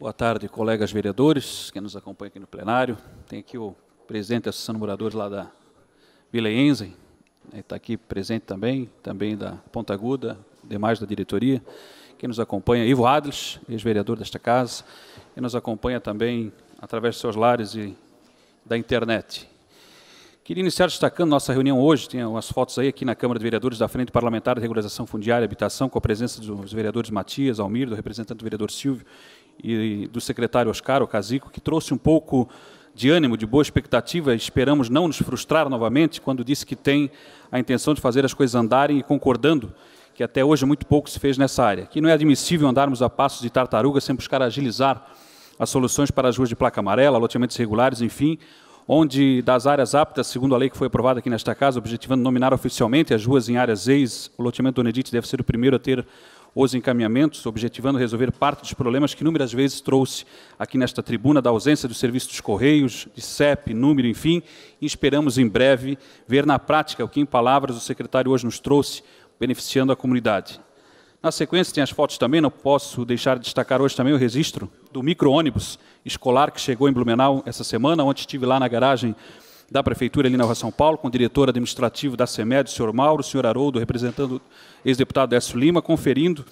Boa tarde, colegas vereadores, que nos acompanham aqui no plenário. Tem aqui o presidente da Associação de Moradores lá da Vila Enzen, né, está aqui presente também, também da Ponta Aguda, demais da diretoria, que nos acompanha, Ivo Adles, ex-vereador desta casa, que nos acompanha também através de seus lares e da internet. Queria iniciar destacando nossa reunião hoje, tem umas fotos aí aqui na Câmara de Vereadores da Frente Parlamentar de Regularização Fundiária e Habitação, com a presença dos vereadores Matias, Almir, do representante do vereador Silvio e do secretário Oscar, o que trouxe um pouco de ânimo, de boa expectativa, esperamos não nos frustrar novamente, quando disse que tem a intenção de fazer as coisas andarem e concordando que até hoje muito pouco se fez nessa área, que não é admissível andarmos a passos de tartaruga sem buscar agilizar as soluções para as ruas de placa amarela, loteamentos regulares, enfim, onde das áreas aptas, segundo a lei que foi aprovada aqui nesta casa, objetivando nominar oficialmente as ruas em áreas ex, o loteamento do Onedite deve ser o primeiro a ter os encaminhamentos, objetivando resolver parte dos problemas que inúmeras vezes trouxe aqui nesta tribuna, da ausência dos serviços dos Correios, de CEP, número, enfim, e esperamos em breve ver na prática o que, em palavras, o secretário hoje nos trouxe, beneficiando a comunidade. Na sequência, tem as fotos também, não posso deixar de destacar hoje também o registro do micro-ônibus escolar que chegou em Blumenau essa semana, onde estive lá na garagem da Prefeitura ali na Rua São Paulo, com o diretor administrativo da CEMED, o senhor Mauro, o senhor Haroldo, representando o ex-deputado Décio Lima, conferindo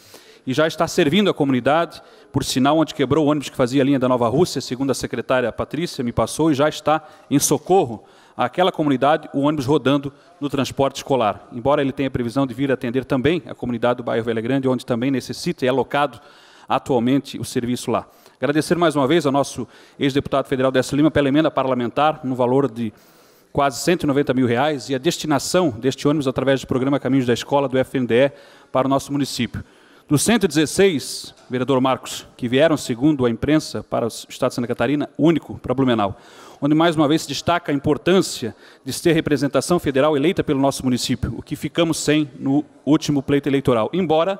e já está servindo a comunidade, por sinal, onde quebrou o ônibus que fazia a linha da Nova Rússia, segundo a secretária Patrícia me passou, e já está em socorro àquela comunidade, o ônibus rodando no transporte escolar. Embora ele tenha previsão de vir atender também a comunidade do bairro Velha Grande, onde também necessita e é alocado atualmente o serviço lá. Agradecer mais uma vez ao nosso ex-deputado federal Décio Lima pela emenda parlamentar, no valor de quase 190 mil reais, e a destinação deste ônibus através do programa Caminhos da Escola do FNDE para o nosso município. Dos 116, vereador Marcos, que vieram, segundo a imprensa, para o Estado de Santa Catarina, único para Blumenau, onde mais uma vez se destaca a importância de ter representação federal eleita pelo nosso município, o que ficamos sem no último pleito eleitoral. Embora,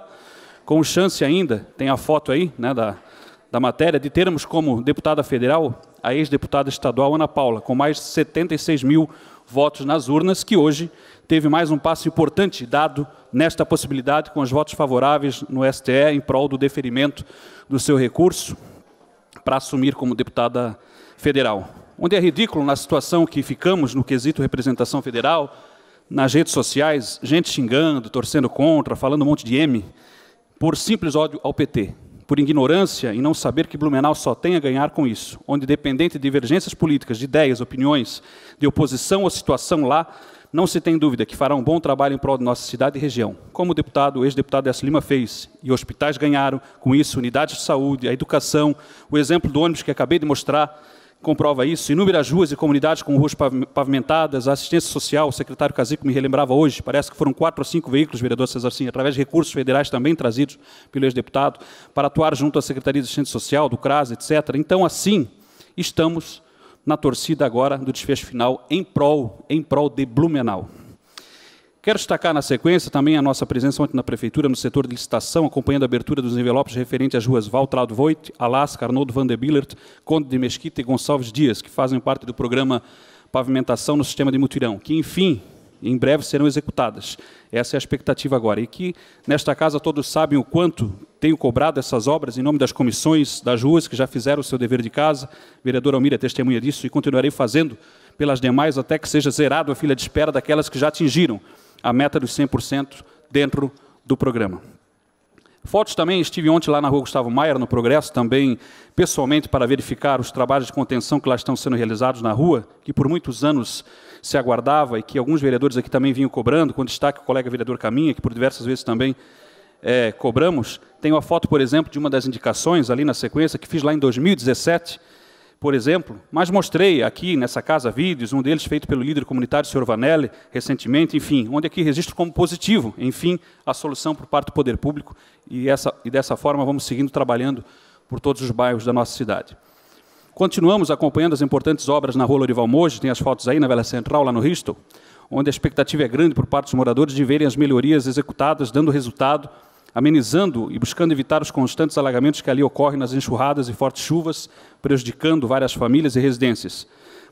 com chance ainda, tem a foto aí né, da da matéria, de termos como deputada federal a ex-deputada estadual Ana Paula, com mais de 76 mil votos nas urnas, que hoje teve mais um passo importante dado nesta possibilidade, com os votos favoráveis no STE em prol do deferimento do seu recurso para assumir como deputada federal. Onde é ridículo na situação que ficamos no quesito representação federal, nas redes sociais, gente xingando, torcendo contra, falando um monte de M, por simples ódio ao PT por ignorância e não saber que Blumenau só tem a ganhar com isso, onde, dependente de divergências políticas, de ideias, opiniões, de oposição ou situação lá, não se tem dúvida que fará um bom trabalho em prol de nossa cidade e região, como o deputado, o ex-deputado S. Lima fez. E hospitais ganharam com isso, unidades de saúde, a educação, o exemplo do ônibus que acabei de mostrar, comprova isso. Inúmeras ruas e comunidades com ruas pavimentadas, a assistência social, o secretário Casico me relembrava hoje, parece que foram quatro ou cinco veículos, vereador Cesar Sim, através de recursos federais também trazidos pelo ex-deputado, para atuar junto à Secretaria de Assistência Social, do CRAS, etc. Então, assim, estamos na torcida agora do desfecho final em prol, em prol de Blumenau. Quero destacar na sequência também a nossa presença ontem na Prefeitura, no setor de licitação, acompanhando a abertura dos envelopes referente às ruas Valtrado Voigt, Alasca, Arnoldo Van de Billert, Conde de Mesquita e Gonçalves Dias, que fazem parte do programa Pavimentação no Sistema de Mutirão, que, enfim, em breve serão executadas. Essa é a expectativa agora. E que, nesta casa, todos sabem o quanto tenho cobrado essas obras em nome das comissões das ruas, que já fizeram o seu dever de casa. Vereador Almir é testemunha disso e continuarei fazendo pelas demais até que seja zerado a fila de espera daquelas que já atingiram a meta dos 100% dentro do programa. Fotos também, estive ontem lá na rua Gustavo Maier, no Progresso, também pessoalmente para verificar os trabalhos de contenção que lá estão sendo realizados na rua, que por muitos anos se aguardava e que alguns vereadores aqui também vinham cobrando, com destaque o colega vereador Caminha, que por diversas vezes também é, cobramos. Tem uma foto, por exemplo, de uma das indicações ali na sequência, que fiz lá em 2017, por exemplo, mas mostrei aqui nessa casa vídeos, um deles feito pelo líder comunitário, Sr. Vanelli, recentemente, enfim, onde aqui registro como positivo, enfim, a solução por parte do poder público e, essa, e dessa forma vamos seguindo trabalhando por todos os bairros da nossa cidade. Continuamos acompanhando as importantes obras na Rua Lorival Moji, tem as fotos aí na Vela Central, lá no Risto, onde a expectativa é grande por parte dos moradores de verem as melhorias executadas, dando resultado amenizando e buscando evitar os constantes alagamentos que ali ocorrem nas enxurradas e fortes chuvas, prejudicando várias famílias e residências.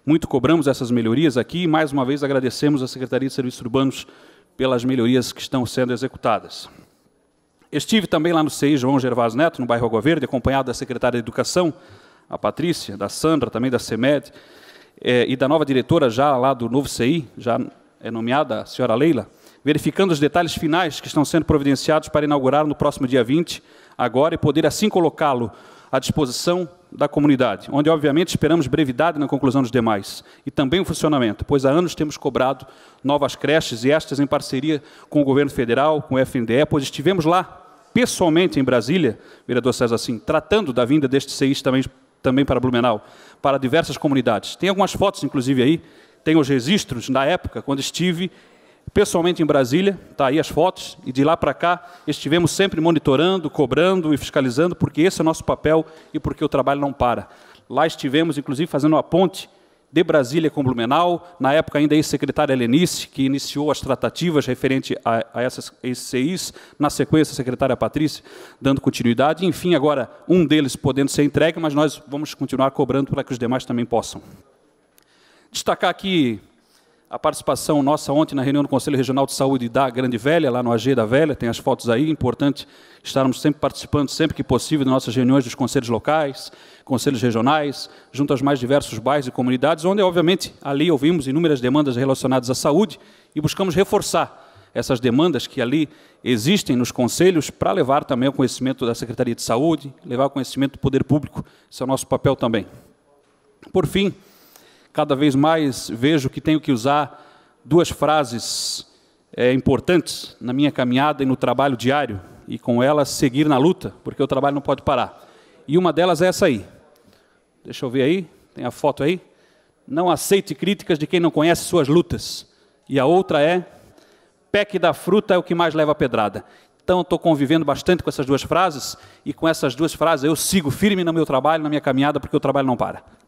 Muito cobramos essas melhorias aqui e, mais uma vez, agradecemos à Secretaria de Serviços Urbanos pelas melhorias que estão sendo executadas. Estive também lá no CEI João Gervásio Neto, no bairro Verde, acompanhado da secretária de Educação, a Patrícia, da Sandra, também da CEMED, eh, e da nova diretora já lá do novo CI, já é nomeada, a senhora Leila, verificando os detalhes finais que estão sendo providenciados para inaugurar no próximo dia 20, agora, e poder assim colocá-lo à disposição da comunidade, onde, obviamente, esperamos brevidade na conclusão dos demais e também o funcionamento, pois há anos temos cobrado novas creches e estas em parceria com o governo federal, com o FNDE, pois estivemos lá pessoalmente em Brasília, vereador César assim, tratando da vinda deste CIS também, também para Blumenau, para diversas comunidades. Tem algumas fotos, inclusive, aí, tem os registros na época, quando estive pessoalmente em Brasília, está aí as fotos, e de lá para cá estivemos sempre monitorando, cobrando e fiscalizando, porque esse é o nosso papel e porque o trabalho não para. Lá estivemos, inclusive, fazendo a ponte de Brasília com Blumenau, na época ainda ex-secretária Helenice, que iniciou as tratativas referente a, a essas ECIs, na sequência a secretária Patrícia, dando continuidade, enfim, agora um deles podendo ser entregue, mas nós vamos continuar cobrando para que os demais também possam. Destacar aqui a participação nossa ontem na reunião do Conselho Regional de Saúde da Grande Velha, lá no AG da Velha, tem as fotos aí, importante estarmos sempre participando, sempre que possível, das nossas reuniões dos conselhos locais, conselhos regionais, junto aos mais diversos bairros e comunidades, onde, obviamente, ali ouvimos inúmeras demandas relacionadas à saúde e buscamos reforçar essas demandas que ali existem nos conselhos para levar também o conhecimento da Secretaria de Saúde, levar o conhecimento do poder público, esse é o nosso papel também. Por fim, cada vez mais vejo que tenho que usar duas frases é, importantes na minha caminhada e no trabalho diário, e com elas seguir na luta, porque o trabalho não pode parar. E uma delas é essa aí. Deixa eu ver aí, tem a foto aí. Não aceite críticas de quem não conhece suas lutas. E a outra é: PEC da fruta é o que mais leva a pedrada. Então, estou convivendo bastante com essas duas frases, e com essas duas frases eu sigo firme no meu trabalho, na minha caminhada, porque o trabalho não para.